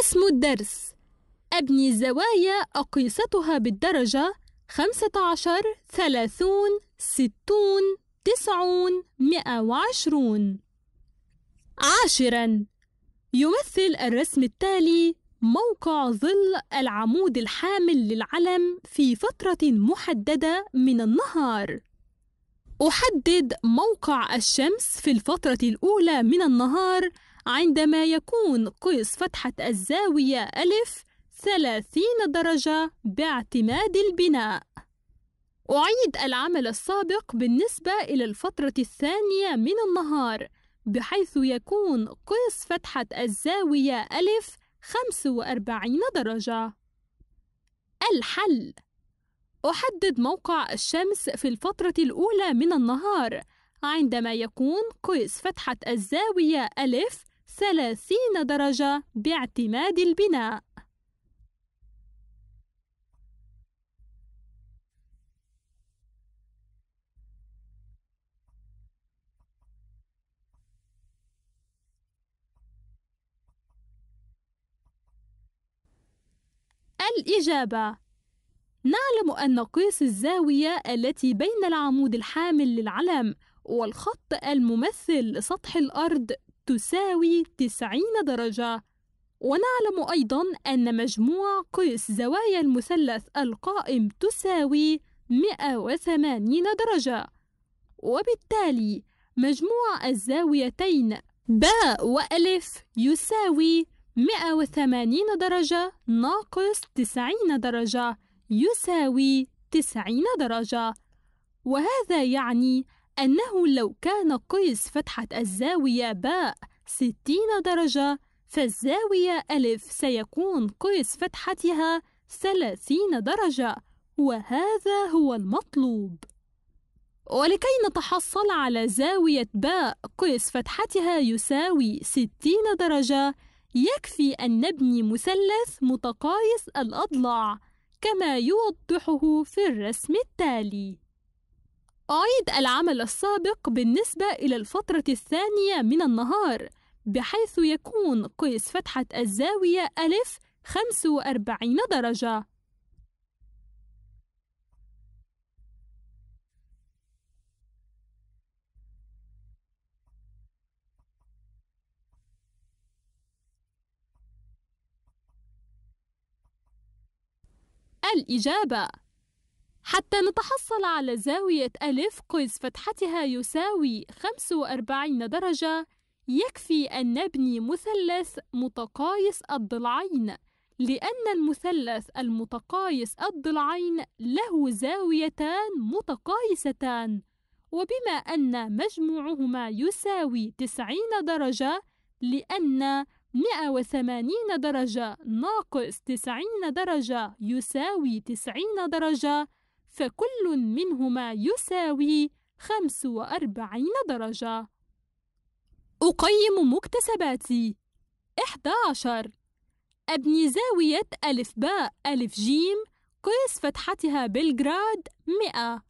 اسم الدرس أبني زوايا أقيستها بالدرجة خمسة عشر ثلاثون ستون تسعون مئة وعشرون عاشرا يمثل الرسم التالي موقع ظل العمود الحامل للعلم في فترة محددة من النهار أحدد موقع الشمس في الفترة الأولى من النهار عندما يكون قيس فتحة الزاوية ألف ثلاثين درجة باعتماد البناء أعيد العمل السابق بالنسبة إلى الفترة الثانية من النهار بحيث يكون قيس فتحة الزاوية ألف خمس وأربعين درجة الحل أحدد موقع الشمس في الفترة الأولى من النهار عندما يكون قيس فتحة الزاوية ألف ثلاثين درجة باعتماد البناء الإجابة نعلم أن قيس الزاوية التي بين العمود الحامل للعلم والخط الممثل لسطح الأرض تساوي 90 درجة ونعلم أيضا أن مجموع قيس زوايا المثلث القائم تساوي 180 درجة وبالتالي مجموع الزاويتين ب وألف يساوي 180 درجة ناقص 90 درجة يساوي 90 درجة وهذا يعني أنه لو كان قيس فتحة الزاوية باء ستين درجة فالزاوية ألف سيكون قيس فتحتها ثلاثين درجة وهذا هو المطلوب ولكي نتحصل على زاوية باء قيس فتحتها يساوي 60 درجة يكفي أن نبني مثلث متقايس الأضلاع كما يوضحه في الرسم التالي أعيد العمل السابق بالنسبة إلى الفترة الثانية من النهار بحيث يكون قيس فتحة الزاوية ألف 45 درجة الإجابة حتى نتحصل على زاوية ألف قوس فتحتها يساوي 45 درجة يكفي أن نبني مثلث متقايس الضلعين لأن المثلث المتقايس الضلعين له زاويتان متقايستان وبما أن مجموعهما يساوي 90 درجة لأن 180 درجة ناقص 90 درجة يساوي 90 درجة فكل منهما يساوي 45 درجة أقيم مكتسباتي 11 أبني زاوية ألف باء ألف جيم قيس فتحتها بالجراد 100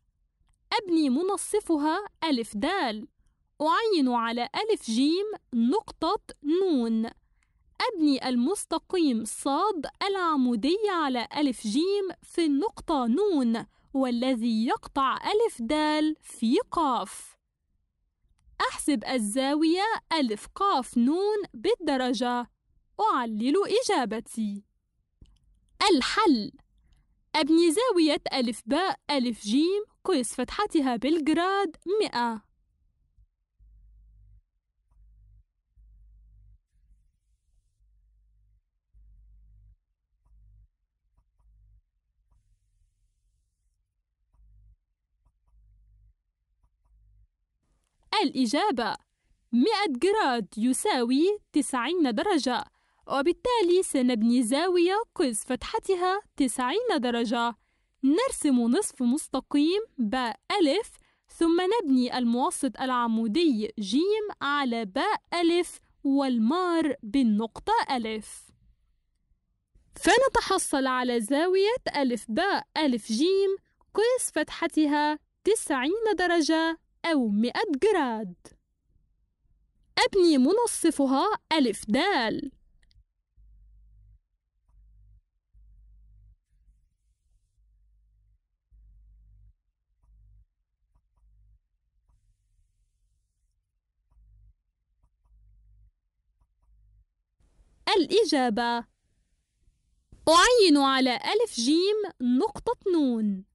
أبني منصفها ألف دال أعين على ألف جيم نقطة نون أبني المستقيم صاد العمودي على ألف جيم في النقطة نون والذي يقطع ألف دال في قاف أحسب الزاوية ألف قاف نون بالدرجة أعلل إجابتي الحل أبني زاوية ألف باء ألف جيم قيس فتحتها بالجراد مئة الإجابة 100 جراد يساوي 90 درجة وبالتالي سنبني زاوية قوس فتحتها 90 درجة نرسم نصف مستقيم باء ألف ثم نبني الموسط العمودي جيم على باء ألف والمار بالنقطة ألف فنتحصل على زاوية ألف باء ألف جيم قوس فتحتها 90 درجة أو مئة جراد أبني منصفها ألف دال الإجابة أعين على ألف جيم نقطة نون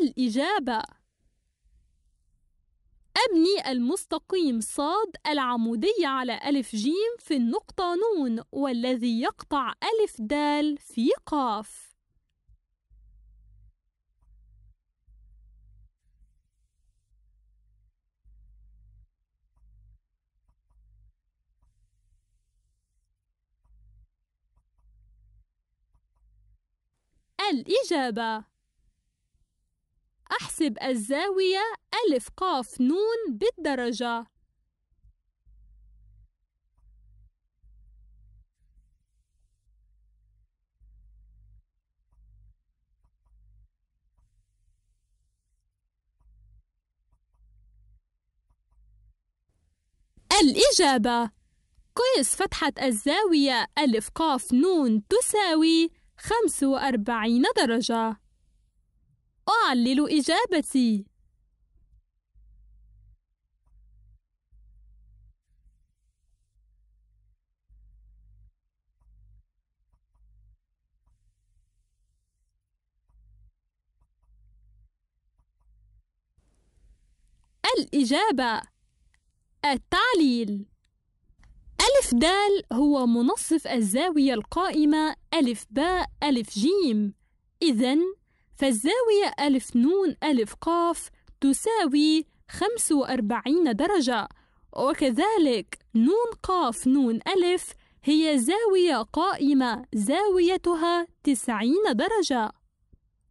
الإجابة أبني المستقيم صاد العمودي على ألف جيم في النقطة نون والذي يقطع ألف دال في قاف الإجابة أحسب الزاوية ألف قاف نون بالدرجة الإجابة قيس فتحة الزاوية ألف قاف نون تساوي خمس وأربعين درجة أعلل إجابتي الإجابة التعليل ألف دال هو منصف الزاوية القائمة ألف باء ألف جيم إذن فالزاوية ألف نون ألف قاف تساوي 45 درجة وكذلك نون قاف نون ألف هي زاوية قائمة زاويتها 90 درجة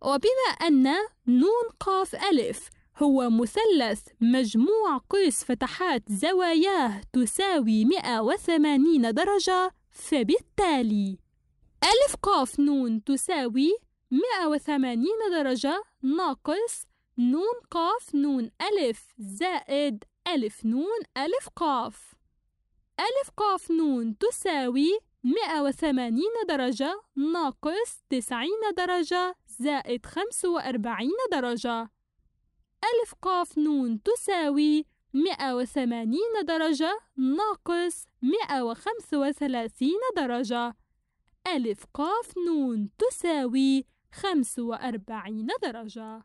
وبما أن نون قاف ألف هو مثلث مجموع قيس فتحات زواياه تساوي 180 درجة فبالتالي ألف قاف نون تساوي 180 درجة ناقص نون قاف نون ألف زائد ألف نون ألف قاف ألف قاف نون تساوي 180 درجة ناقص 90 درجة زائد 45 درجة ألف قاف نون تساوي 180 درجة ناقص 135 درجة ألف قاف نون تساوي خمس وأربعين درجة